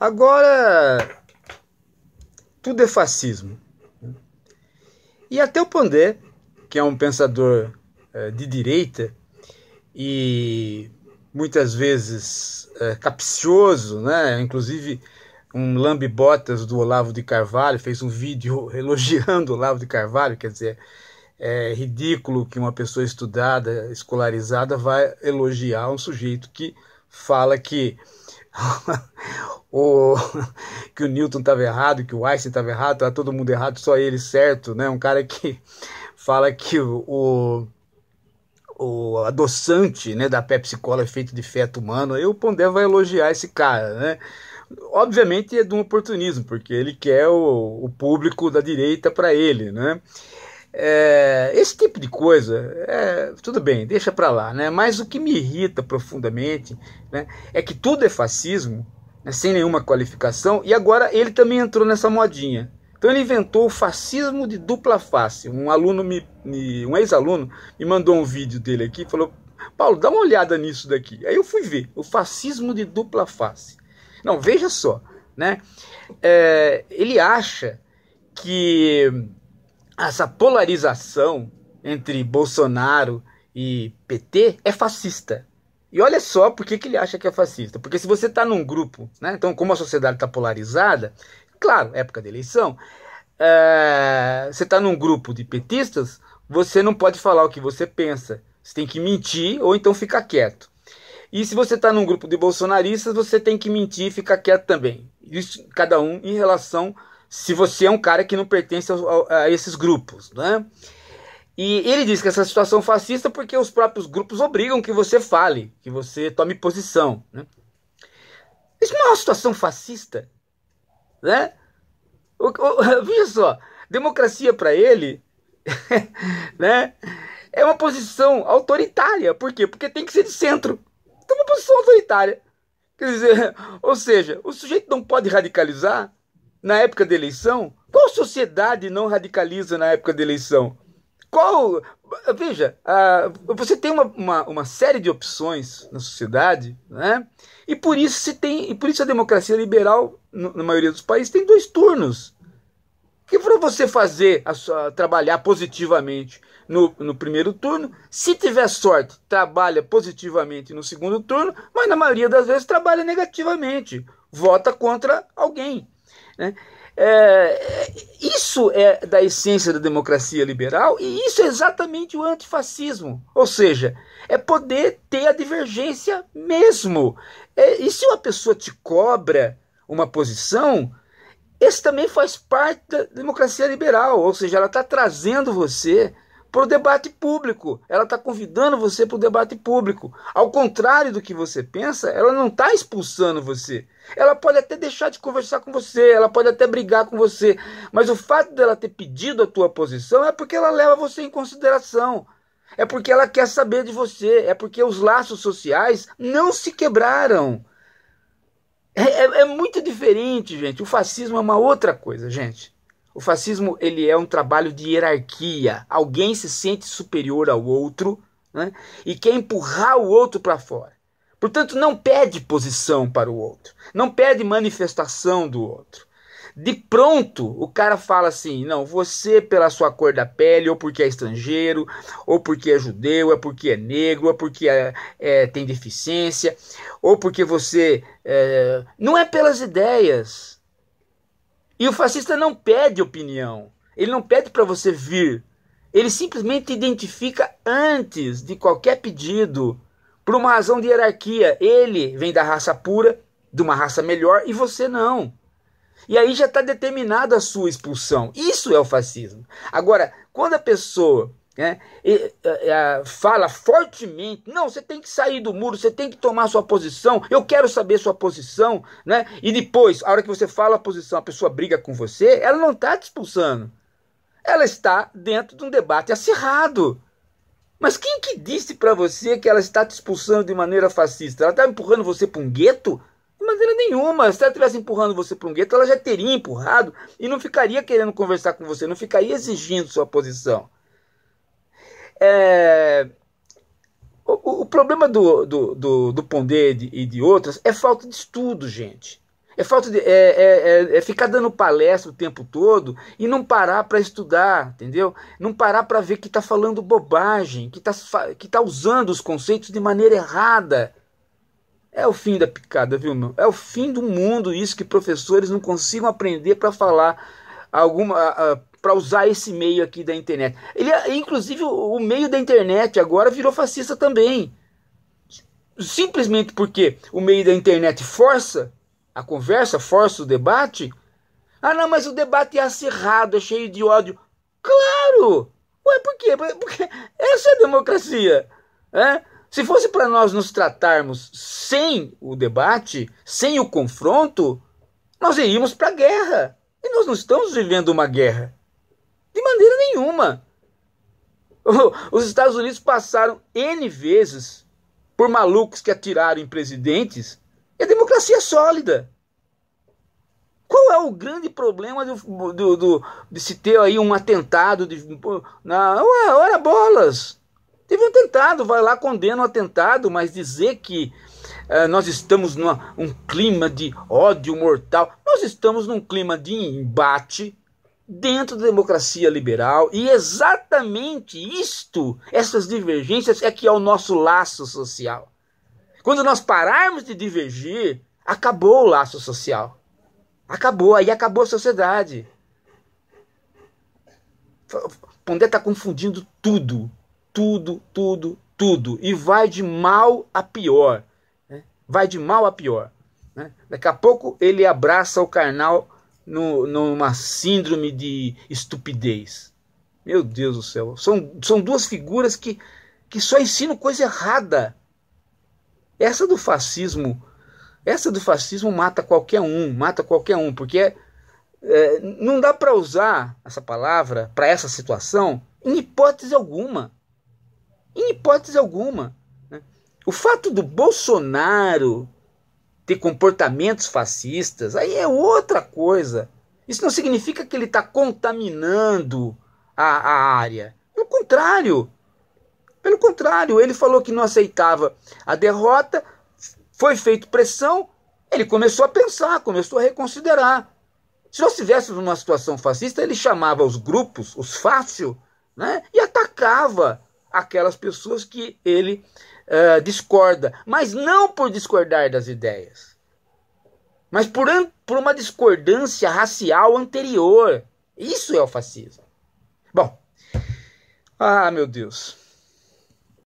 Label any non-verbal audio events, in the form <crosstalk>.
Agora, tudo é fascismo. E até o Pondé, que é um pensador eh, de direita e muitas vezes é, capcioso, né? inclusive um lambe-botas do Olavo de Carvalho, fez um vídeo <laughs> elogiando o Olavo de Carvalho, quer dizer, é ridículo que uma pessoa estudada, escolarizada, vai elogiar um sujeito que fala que <laughs> <laughs> que o Newton estava errado, que o Einstein estava errado, tá todo mundo errado, só ele certo, né? Um cara que <laughs> fala que o, o adoçante né, da Pepsi Cola é feito de feto humano, aí o Pondé vai elogiar esse cara, né? Obviamente é de um oportunismo, porque ele quer o, o público da direita para ele, né? É, esse tipo de coisa, é, tudo bem, deixa para lá, né? Mas o que me irrita profundamente né, é que tudo é fascismo, né, sem nenhuma qualificação, e agora ele também entrou nessa modinha. Então ele inventou o fascismo de dupla face. Um aluno me, me um ex-aluno me mandou um vídeo dele aqui, falou: "Paulo, dá uma olhada nisso daqui". Aí eu fui ver, o fascismo de dupla face. Não, veja só, né? É, ele acha que essa polarização entre Bolsonaro e PT é fascista. E olha só por que, ele acha que é fascista. Porque se você está num grupo, né? então como a sociedade está polarizada, claro, época de eleição, é, você está num grupo de petistas, você não pode falar o que você pensa. Você tem que mentir ou então ficar quieto. E se você está num grupo de bolsonaristas, você tem que mentir e ficar quieto também. Isso, cada um em relação se você é um cara que não pertence a, a, a esses grupos, né? E ele diz que essa situação é fascista porque os próprios grupos obrigam que você fale, que você tome posição. Né? Isso não é uma situação fascista, né? O, o, <laughs> veja só, democracia para ele, <laughs> né? É uma posição autoritária. Por quê? Porque tem que ser de centro. Então, uma posição autoritária. Quer dizer, <laughs> ou seja, o sujeito não pode radicalizar na época da eleição. Qual sociedade não radicaliza na época da eleição? Qual. Veja, uh, você tem uma, uma, uma, série de opções na sociedade, né? E por isso se tem. E por isso a democracia liberal, na maioria dos países, tem dois turnos. Que para você fazer a sua, trabalhar positivamente no, no primeiro turno, se tiver sorte, trabalha positivamente no segundo turno, mas na maioria das vezes trabalha negativamente, vota contra alguém. Né? É, isso é da essência da democracia liberal e isso é exatamente o antifascismo. Ou seja, é poder ter a divergência mesmo. É, e se uma pessoa te cobra uma posição, esse também faz parte da democracia liberal. Ou seja, ela está trazendo você para o debate público. Ela está convidando você para o debate público. Ao contrário do que você pensa, ela não está expulsando você. Ela pode até deixar de conversar com você, ela pode até brigar com você, mas o fato dela ter pedido a tua posição é porque ela leva você em consideração. É porque ela quer saber de você, é porque os laços sociais não se quebraram. É, é, é muito diferente, gente. O fascismo é uma outra coisa, gente. O fascismo ele é um trabalho de hierarquia. Alguém se sente superior ao outro né? e quer empurrar o outro para fora. Portanto, não pede posição para o outro, não pede manifestação do outro. De pronto, o cara fala assim: não, você, pela sua cor da pele, ou porque é estrangeiro, ou porque é judeu, é porque é negro, ou porque é, é, tem deficiência, ou porque você. É... Não é pelas ideias, e o fascista não pede opinião. Ele não pede para você vir. Ele simplesmente identifica antes de qualquer pedido, por uma razão de hierarquia. Ele vem da raça pura, de uma raça melhor, e você não. E aí já está determinada a sua expulsão. Isso é o fascismo. Agora, quando a pessoa né, e, eh, eh, a, fala fortemente: não, você tem que sair do muro, você tem que tomar sua posição, eu quero saber sua posição, né? E depois, a hora que você fala a posição, a pessoa briga com você, ela não está te expulsando. Ela está dentro de um debate acirrado. Mas quem que disse para você que ela está te expulsando de maneira fascista? Ela está empurrando você para um gueto? De maneira nenhuma. Se ela estivesse empurrando você para um gueto, ela já teria empurrado e não ficaria querendo conversar com você, não ficaria exigindo sua posição. É, o, o, problema do, do, do, do Pondé e de outras é falta de estudo, gente. É falta de. É, é, é, é ficar dando palestra o tempo todo e não parar para estudar, entendeu? Não parar para ver que está falando bobagem, que está que tá usando os conceitos de maneira errada. É o fim da picada, viu, meu? É o fim do mundo isso que professores não consigam aprender para falar alguma. A, a, para usar esse meio aqui da internet. Ele, é, inclusive, o meio da internet agora virou fascista também. Simplesmente porque o meio da internet força a conversa, força o debate. Ah, não, mas o debate é acirrado, é cheio de ódio. Claro! Ué, por quê? Porque essa é a democracia. É? Se fosse para nós nos tratarmos sem o debate, sem o confronto, nós iríamos para a guerra. E nós não estamos vivendo uma guerra. De maneira nenhuma. Os Estados Unidos passaram N vezes por malucos que atiraram em presidentes e a democracia é sólida. Qual é o grande problema do, do, do, de se ter aí um atentado? De, na, ué, ora bolas! Teve um atentado, vai lá, condena o atentado, mas dizer que uh, nós estamos num um clima de ódio mortal, nós estamos num clima de embate, dentro da democracia liberal, e exatamente isto, essas divergências, é que é o nosso laço social. Quando nós pararmos de divergir, acabou o laço social. Acabou, aí acabou a sociedade. Pondé está confundindo tudo, tudo, tudo, tudo. E vai de mal a pior. Né? Vai de mal a pior. Né? Daqui a pouco ele abraça o carnal no, numa síndrome de estupidez. Meu Deus do céu. São, são duas figuras que, que só ensinam coisa errada. Essa do fascismo, essa do fascismo mata qualquer um, mata qualquer um, porque é, é, não dá para usar essa palavra para essa situação em hipótese alguma. Em hipótese alguma. Né? O fato do Bolsonaro ter comportamentos fascistas, aí é outra coisa. Isso não significa que ele está contaminando a, a área. Pelo contrário. Pelo contrário, ele falou que não aceitava a derrota, foi feito pressão, ele começou a pensar, começou a reconsiderar. Se nós estivéssemos numa situação fascista, ele chamava os grupos, os fácil, né, e atacava aquelas pessoas que ele uh, discorda, mas não por discordar das ideias, mas por, por uma discordância racial anterior. Isso é o fascismo. Bom, ah, meu Deus.